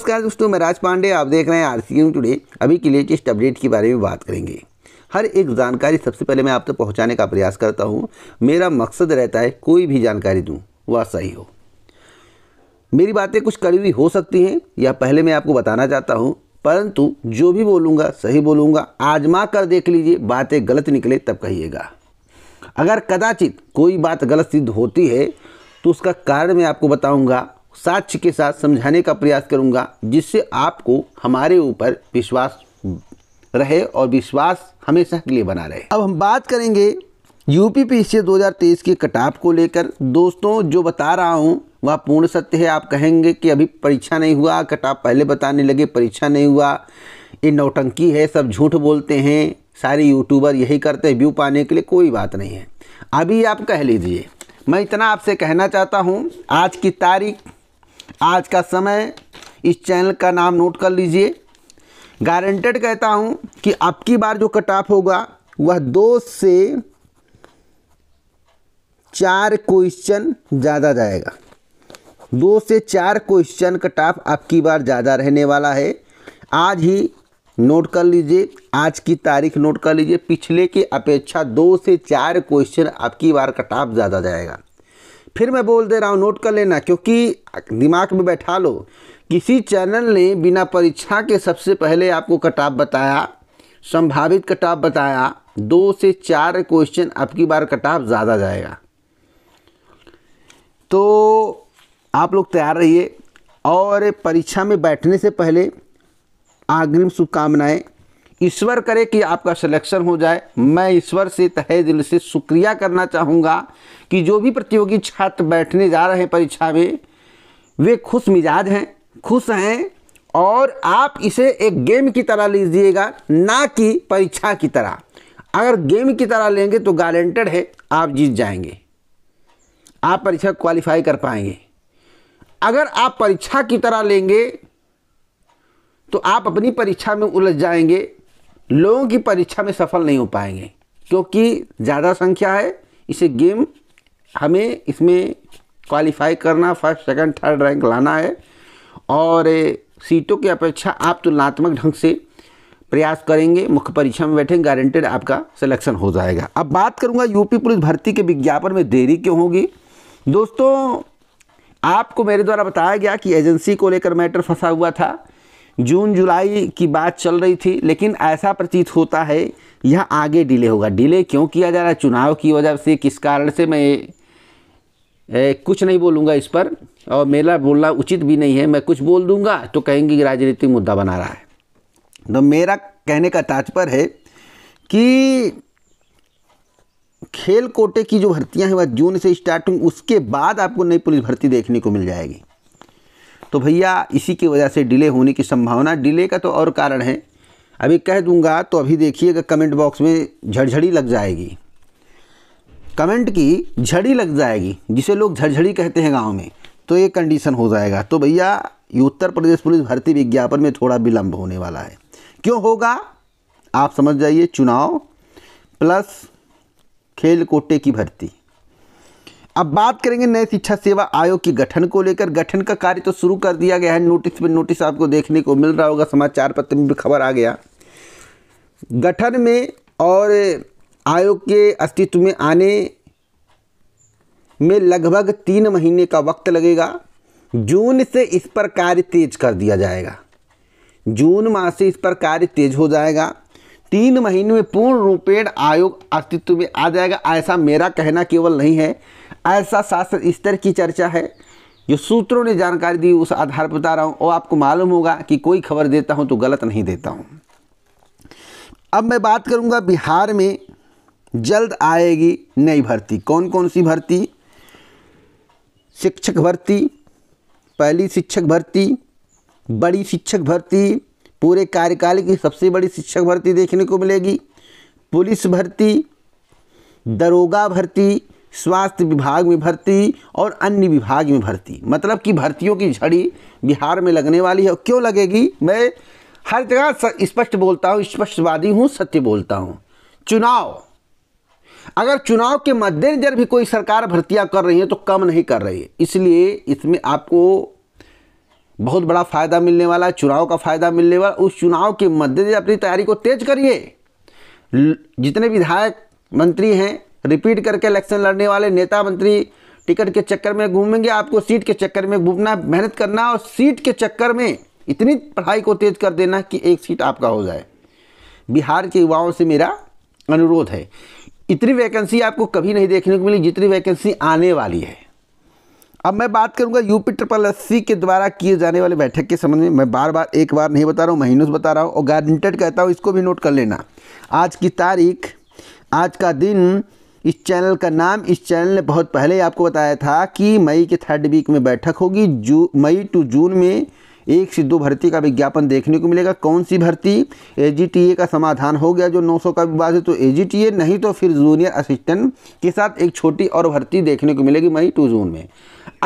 नमस्कार दोस्तों मैं राज पांडे आप देख रहे हैं आर सी टुडे अभी की लेटेस्ट अपडेट के बारे में बात करेंगे हर एक जानकारी सबसे पहले मैं आप तक तो पहुंचाने का प्रयास करता हूं मेरा मकसद रहता है कोई भी जानकारी दूं वह सही हो मेरी बातें कुछ कड़वी हो सकती हैं या पहले मैं आपको बताना चाहता हूँ परंतु जो भी बोलूँगा सही बोलूँगा आजमा कर देख लीजिए बातें गलत निकले तब कहिएगा अगर कदाचित कोई बात गलत सिद्ध होती है तो उसका कारण मैं आपको बताऊँगा साक्ष्य के साथ समझाने का प्रयास करूँगा जिससे आपको हमारे ऊपर विश्वास रहे और विश्वास हमेशा के लिए बना रहे अब हम बात करेंगे यूपी पी सी 2023 के कटाप को लेकर दोस्तों जो बता रहा हूँ वह पूर्ण सत्य है आप कहेंगे कि अभी परीक्षा नहीं हुआ कटाप पहले बताने लगे परीक्षा नहीं हुआ ये नौटंकी है सब झूठ बोलते हैं सारे यूट्यूबर यही करते हैं व्यू पाने के लिए कोई बात नहीं है अभी आप कह लीजिए मैं इतना आपसे कहना चाहता हूँ आज की तारीख आज का समय इस चैनल का नाम नोट कर लीजिए गारंटेड कहता हूँ कि अब की बार जो कट ऑफ होगा वह दो से चार क्वेश्चन ज़्यादा जाएगा दो से चार क्वेश्चन कट ऑफ अब की बार ज़्यादा रहने वाला है आज ही नोट कर लीजिए आज की तारीख नोट कर लीजिए पिछले की अपेक्षा दो से चार क्वेश्चन अब की बार कट ऑफ ज़्यादा जाएगा फिर मैं बोल दे रहा हूँ नोट कर लेना क्योंकि दिमाग में बैठा लो किसी चैनल ने बिना परीक्षा के सबसे पहले आपको कटाप बताया संभावित कटाप बताया दो से चार क्वेश्चन आपकी बार कटाप ज़्यादा जाएगा तो आप लोग तैयार रहिए और परीक्षा में बैठने से पहले अग्रिम शुभकामनाएँ ईश्वर करे कि आपका सिलेक्शन हो जाए मैं ईश्वर से तहे दिल से शुक्रिया करना चाहूँगा कि जो भी प्रतियोगी छात्र बैठने जा रहे हैं परीक्षा में वे खुश मिजाज हैं खुश हैं और आप इसे एक गेम की तरह लीजिएगा ना कि परीक्षा की तरह अगर गेम की तरह लेंगे तो गारंटेड है आप जीत जाएंगे आप परीक्षा क्वालिफाई कर पाएंगे अगर आप परीक्षा की तरह लेंगे तो आप अपनी परीक्षा में उलझ जाएंगे लोगों की परीक्षा में सफल नहीं हो पाएंगे क्योंकि ज़्यादा संख्या है इसे गेम हमें इसमें क्वालिफाई करना फर्स्ट सेकंड थर्ड रैंक लाना है और सीटों की अपेक्षा आप तुलनात्मक ढंग से प्रयास करेंगे मुख्य परीक्षा में बैठेंगे गारंटेड आपका सिलेक्शन हो जाएगा अब बात करूंगा यूपी पुलिस भर्ती के विज्ञापन में देरी क्यों होगी दोस्तों आपको मेरे द्वारा बताया गया कि एजेंसी को लेकर मैटर फंसा हुआ था जून जुलाई की बात चल रही थी लेकिन ऐसा प्रतीत होता है यह आगे डिले होगा डिले क्यों किया जा रहा है चुनाव की वजह से किस कारण से मैं ए, कुछ नहीं बोलूँगा इस पर और मेरा बोलना उचित भी नहीं है मैं कुछ बोल दूँगा तो कहेंगे कि राजनीतिक मुद्दा बना रहा है तो मेरा कहने का तात्पर्य है कि खेल कोटे की जो भर्तियां हैं वह जून से स्टार्ट उसके बाद आपको नई पुलिस भर्ती देखने को मिल जाएगी तो भैया इसी की वजह से डिले होने की संभावना डिले का तो और कारण है अभी कह दूंगा तो अभी देखिएगा कमेंट बॉक्स में झड़झड़ी लग जाएगी कमेंट की झड़ी लग जाएगी जिसे लोग झड़झड़ी कहते हैं गांव में तो ये कंडीशन हो जाएगा तो भैया ये उत्तर प्रदेश पुलिस भर्ती विज्ञापन में थोड़ा विलम्ब होने वाला है क्यों होगा आप समझ जाइए चुनाव प्लस खेल कोटे की भर्ती अब बात करेंगे नए शिक्षा सेवा आयोग के गठन को लेकर गठन का कार्य तो शुरू कर दिया गया है नोटिस पे नोटिस आपको देखने को मिल रहा होगा समाचार पत्र में भी खबर आ गया गठन में और आयोग के अस्तित्व में आने में लगभग तीन महीने का वक्त लगेगा जून से इस पर कार्य तेज कर दिया जाएगा जून माह से इस पर कार्य तेज हो जाएगा तीन महीने में पूर्ण रूपेण आयोग अस्तित्व में आ जाएगा ऐसा मेरा कहना केवल नहीं है ऐसा शास्त्र स्तर की चर्चा है जो सूत्रों ने जानकारी दी उस आधार पर बता रहा हूँ और आपको मालूम होगा कि कोई खबर देता हूँ तो गलत नहीं देता हूँ अब मैं बात करूँगा बिहार में जल्द आएगी नई भर्ती कौन कौन सी भर्ती शिक्षक भर्ती पहली शिक्षक भर्ती बड़ी शिक्षक भर्ती पूरे कार्यकाल की सबसे बड़ी शिक्षक भर्ती देखने को मिलेगी पुलिस भर्ती दरोगा भर्ती स्वास्थ्य विभाग में भर्ती और अन्य विभाग में भर्ती मतलब कि भर्तियों की झड़ी बिहार में लगने वाली है क्यों लगेगी मैं हर जगह स्पष्ट बोलता हूँ स्पष्टवादी हूँ सत्य बोलता हूँ चुनाव अगर चुनाव के मद्देनजर भी कोई सरकार भर्तियाँ कर रही है तो कम नहीं कर रही है इसलिए इसमें आपको बहुत बड़ा फ़ायदा मिलने वाला है चुनाव का फ़ायदा मिलने वाला उस चुनाव के मद्देनजर अपनी तैयारी को तेज करिए जितने विधायक मंत्री हैं रिपीट करके इलेक्शन लड़ने वाले नेता मंत्री टिकट के चक्कर में घूमेंगे आपको सीट के चक्कर में घूमना मेहनत करना और सीट के चक्कर में इतनी पढ़ाई को तेज कर देना कि एक सीट आपका हो जाए बिहार के युवाओं से मेरा अनुरोध है इतनी वैकेंसी आपको कभी नहीं देखने को मिली जितनी वैकेंसी आने वाली है अब मैं बात करूंगा यूपी ट्रिपल एस के द्वारा किए जाने वाले बैठक के संबंध में मैं बार बार एक बार नहीं बता रहा हूँ महीनों से बता रहा हूँ और गारंटेड कहता हूँ इसको भी नोट कर लेना आज की तारीख आज का दिन इस चैनल का नाम इस चैनल ने बहुत पहले आपको बताया था कि मई के थर्ड वीक में बैठक होगी जू मई टू जून में एक से दो भर्ती का विज्ञापन देखने को मिलेगा कौन सी भर्ती ए का समाधान हो गया जो 900 का विवाद है तो ए नहीं तो फिर जूनियर असिस्टेंट के साथ एक छोटी और भर्ती देखने को मिलेगी मई टू जून में